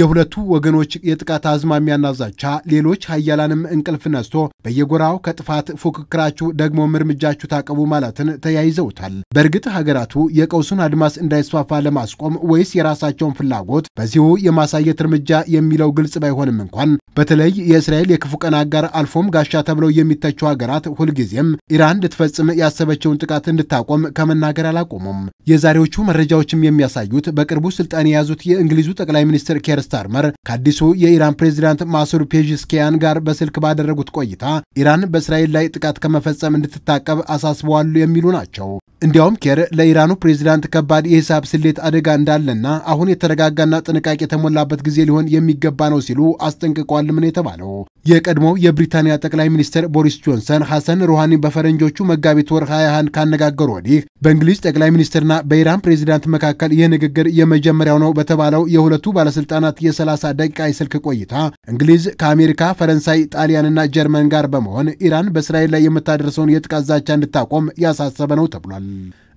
የሁለቱ ወገኖች የጥቃት አዝማሚያና ዛቻ ሌሎች ሀያላንም እንቅልፍ ነስቶ በየጎራው ከጥፋት ፉክክራችሁ ደግሞም እርምጃችሁ ታቀቡ ማለትን ተያይዘውታል። በእርግጥ ሀገራቱ የቀውሱን አድማስ እንዳይስፋፋ ለማስቆም ወይስ የራሳቸውን ፍላጎት በዚሁ የማሳየት እርምጃ የሚለው ግልጽ ባይሆንም እንኳን በተለይ የእስራኤል የክፉ ቀን አጋር አልፎም ጋሻ ተብለው የሚተቹ ሀገራት ሁልጊዜም ኢራን ልትፈጽም ያሰበችውን ጥቃት እንድታቆም ከመናገር አላቆሙም። የዛሬዎቹ መረጃዎችም የሚያሳዩት በቅርቡ ስልጣን የያዙት የእንግሊዙ ጠቅላይ ሚኒስትር ኬር ስታርመር ከአዲሱ የኢራን ፕሬዚዳንት ማሱድ ፔዥስኪያን ጋር በስልክ ባደረጉት ቆይታ ኢራን በእስራኤል ላይ ጥቃት ከመፈጸም እንድትታቀብ አሳስበዋል የሚሉ ናቸው። እንዲያውም ኬር ለኢራኑ ፕሬዚዳንት ከባድ የሂሳብ ስሌት አደጋ እንዳለና አሁን የተረጋጋና ጥንቃቄ የተሞላበት ጊዜ ሊሆን የሚገባ ነው ሲሉ አስጠንቅቋል። ምን የተባለው። የቀድሞው የብሪታንያ ጠቅላይ ሚኒስትር ቦሪስ ጆንሰን ሐሰን ሩሃኒ በፈረንጆቹ መጋቢት ወር ሀያህን ካነጋገሩ ወዲህ በእንግሊዝ ጠቅላይ ሚኒስትርና በኢራን ፕሬዚዳንት መካከል ይህ ንግግር የመጀመሪያው ነው በተባለው የሁለቱ ባለስልጣናት የ30 ደቂቃ የስልክ ቆይታ እንግሊዝ ከአሜሪካ፣ ፈረንሳይ፣ ጣሊያንና ጀርመን ጋር በመሆን ኢራን በእስራኤል ላይ የምታደርሰውን የጥቃት ዛቻ እንድታቆም ያሳሰበ ነው ተብሏል።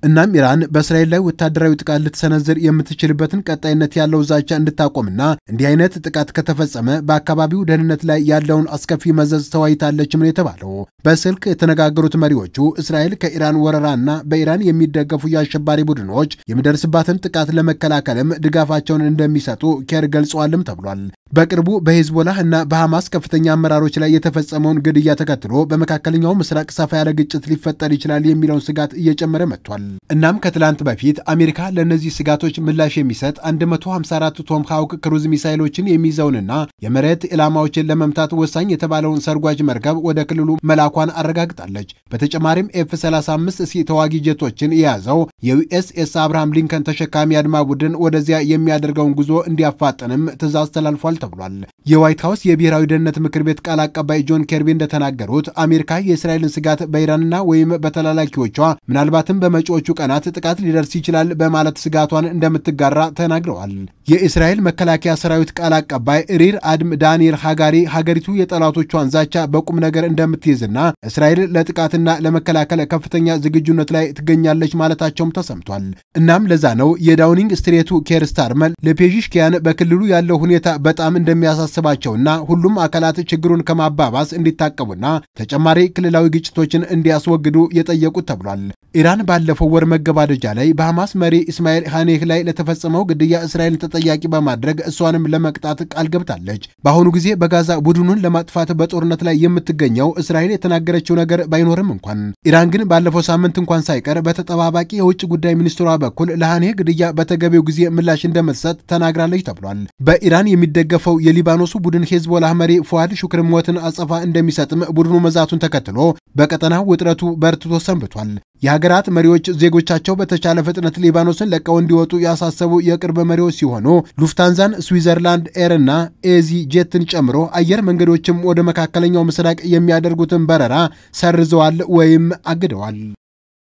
እናም ኢራን በእስራኤል ላይ ወታደራዊ ጥቃት ልትሰነዝር የምትችልበትን ቀጣይነት ያለው ዛቻ እንድታቆምና እንዲህ አይነት ጥቃት ከተፈጸመ በአካባቢው ደህንነት ላይ ያለውን አስከፊ መዘዝ ተወያይታለችም ነው የተባለው። በስልክ የተነጋገሩት መሪዎቹ እስራኤል ከኢራን ወረራና በኢራን የሚደገፉ የአሸባሪ ቡድኖች የሚደርስባትን ጥቃት ለመከላከልም ድጋፋቸውን እንደሚሰጡ ኬር ገልጸዋልም ተብሏል። በቅርቡ በሂዝቦላህ እና በሐማስ ከፍተኛ አመራሮች ላይ የተፈጸመውን ግድያ ተከትሎ በመካከለኛው ምስራቅ ሰፋ ያለ ግጭት ሊፈጠር ይችላል የሚለውን ስጋት እየጨመረ መጥቷል። እናም ከትላንት በፊት አሜሪካ ለእነዚህ ስጋቶች ምላሽ የሚሰጥ 154 ቶም ሃውክ ክሩዝ ሚሳይሎችን የሚይዘውንና የመሬት ኢላማዎችን ለመምታት ወሳኝ የተባለውን ሰርጓጅ መርከብ ወደ ክልሉ መላኳን አረጋግጣለች። በተጨማሪም ኤፍ 35 ሲ ተዋጊ ጀቶችን የያዘው የዩኤስኤስ አብርሃም ሊንከን ተሸካሚ አድማ ቡድን ወደዚያ የሚያደርገውን ጉዞ እንዲያፋጥንም ትዛዝ ተላልፏል ተብሏል። የዋይት ሀውስ የብሔራዊ ደህንነት ምክር ቤት ቃል አቀባይ ጆን ኬርቢ እንደተናገሩት አሜሪካ የእስራኤልን ስጋት በኢራንና ወይም በተላላኪዎቿ ምናልባትም በመጪዎቹ ቀናት ጥቃት ሊደርስ ይችላል በማለት ስጋቷን እንደምትጋራ ተናግረዋል። የእስራኤል መከላከያ ሰራዊት ቃል አቀባይ ሪር አድም ዳንኤል ሀጋሪ ሀገሪቱ የጠላቶቿን ዛቻ በቁም ነገር እንደምትይዝና እስራኤል ለጥቃትና ለመከላከል ከፍተኛ ዝግጁነት ላይ ትገኛለች ማለታቸውም ተሰምቷል። እናም ለዛ ነው የዳውኒንግ ስትሬቱ ኬር ስታርመር ለፔዥሽኪያን በክልሉ ያለው ሁኔታ በጣም በጣም እንደሚያሳስባቸውና ሁሉም አካላት ችግሩን ከማባባስ እንዲታቀቡና ተጨማሪ ክልላዊ ግጭቶችን እንዲያስወግዱ የጠየቁት ተብሏል። ኢራን ባለፈው ወር መገባደጃ ላይ በሐማስ መሪ እስማኤል ሐኔህ ላይ ለተፈጸመው ግድያ እስራኤልን ተጠያቂ በማድረግ እሷንም ለመቅጣት ቃል ገብታለች። በአሁኑ ጊዜ በጋዛ ቡድኑን ለማጥፋት በጦርነት ላይ የምትገኘው እስራኤል የተናገረችው ነገር ባይኖርም እንኳን ኢራን ግን ባለፈው ሳምንት እንኳን ሳይቀር በተጠባባቂ የውጭ ጉዳይ ሚኒስትሯ በኩል ለሐኔህ ግድያ በተገቢው ጊዜ ምላሽ እንደምትሰጥ ተናግራለች ተብሏል። በኢራን የሚደገፍ ያለፈው የሊባኖሱ ቡድን ሄዝቦላህ መሪ ፉአድ ሹክር ሞትን አጸፋ እንደሚሰጥም ቡድኑ መዛቱን ተከትሎ በቀጠናው ውጥረቱ በርትቶ ሰንብቷል። የሀገራት መሪዎች ዜጎቻቸው በተቻለ ፍጥነት ሊባኖስን ለቀው እንዲወጡ ያሳሰቡ የቅርብ መሪዎች ሲሆኑ ሉፍታንዛን፣ ስዊዘርላንድ ኤርና ኤዚ ጄትን ጨምሮ አየር መንገዶችም ወደ መካከለኛው ምስራቅ የሚያደርጉትን በረራ ሰርዘዋል ወይም አግደዋል።